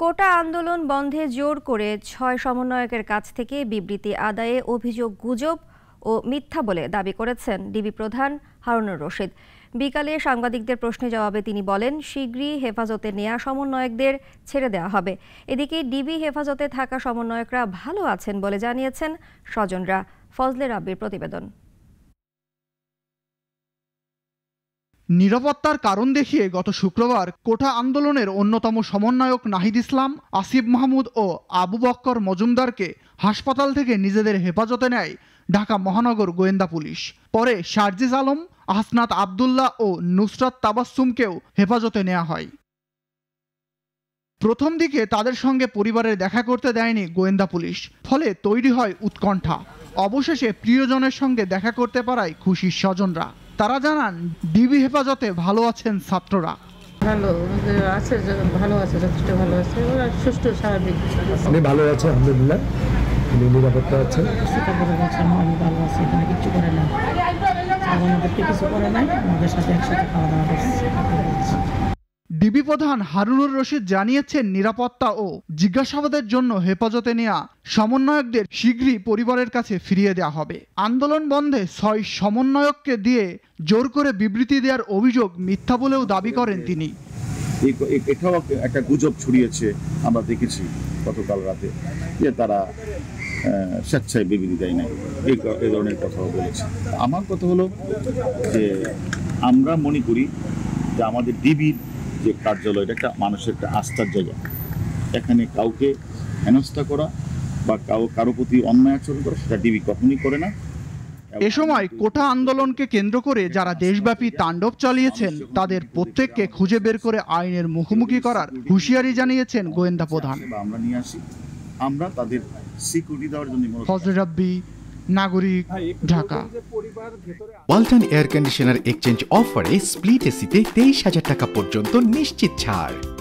কোটা আন্দোলন বন্ধে জোর করে ছয় সমন্বয়কের কাছ থেকে বিবৃতি আদায়ে অভিযোগ গুজব ও মিথ্যা বলে দাবি করেছেন ডিবি প্রধান হারুনুর রশিদ বিকালে সাংবাদিকদের প্রশ্নের জবাবে তিনি বলেন শীঘ্রই হেফাজতে নেয়া সমন্বয়কদের ছেড়ে দেওয়া হবে এদিকে ডিবি হেফাজতে থাকা সমন্বয়করা ভালো আছেন বলে জানিয়েছেন স্বজনরা ফজলে রাব্বির প্রতিবেদন নিরাপত্তার কারণ দেখিয়ে গত শুক্রবার কোঠা আন্দোলনের অন্যতম সমন্বয়ক নাহিদ ইসলাম আসিফ মাহমুদ ও আবু বক্কর মজুমদারকে হাসপাতাল থেকে নিজেদের হেফাজতে নেয় ঢাকা মহানগর গোয়েন্দা পুলিশ পরে শারজিজ আলম আসনাত আবদুল্লাহ ও নুসরাত তাবাসুমকেও হেফাজতে নেওয়া হয় প্রথম দিকে তাদের সঙ্গে পরিবারের দেখা করতে দেয়নি গোয়েন্দা পুলিশ ফলে তৈরি হয় উৎকণ্ঠা অবশেষে প্রিয়জনের সঙ্গে দেখা করতে পারায় খুশি স্বজনরা তারা জানান ডিবি হেফাজতে ভালো আছেন ছাত্ররা ভালো আছে ভালো আছে যথেষ্ট ভালো আছে ওরা সুস্থ স্বাভাবিক ভালো আছে আলহামদুলিল্লাহ নিরাপত্তা আছে আমি এখানে করে কিছু করে আমাদের সাথে একসাথে খাওয়া দাওয়া করছি ডিবি প্রধান হারুনুর রশিদ জানিয়েছেন নিরাপত্তা ও জিজ্ঞাসাবাদের জন্য হেফাজতে নেওয়া সমন্বয়কদের শীঘ্রই পরিবারের কাছে ফিরিয়ে দেওয়া হবে আন্দোলন বন্ধে ছয় সমন্বয়ককে দিয়ে জোর করে বিবৃতি দেওয়ার অভিযোগ মিথ্যা বলেও দাবি করেন তিনি এটাও একটা গুজব ছড়িয়েছে আমরা দেখেছি গতকাল রাতে যে তারা স্বেচ্ছায় বিবৃতি দেয় নাই এই এই ধরনের কথাও বলেছে আমার কথা হলো যে আমরা মনে করি যে আমাদের ডিবির যে কার্যালয় এটা একটা মানুষের একটা আস্থার জায়গা এখানে কাউকে হেনস্থা করা বা কাউ কারো প্রতি অন্যায় আচরণ করা সেটা টিভি কখনই করে না এ সময় কোটা আন্দোলনকে কেন্দ্র করে যারা দেশব্যাপী তাণ্ডব চালিয়েছেন তাদের প্রত্যেককে খুঁজে বের করে আইনের মুখোমুখি করার হুঁশিয়ারি জানিয়েছেন গোয়েন্দা প্রধান আমরা নিয়ে আসি আমরা তাদের সিকিউরিটি দেওয়ার জন্য নাগরিক Dhaka Walton air conditioner exchange অফারে স্প্লিট এসিতে তেইশ হাজার টাকা পর্যন্ত নিশ্চিত ছাড়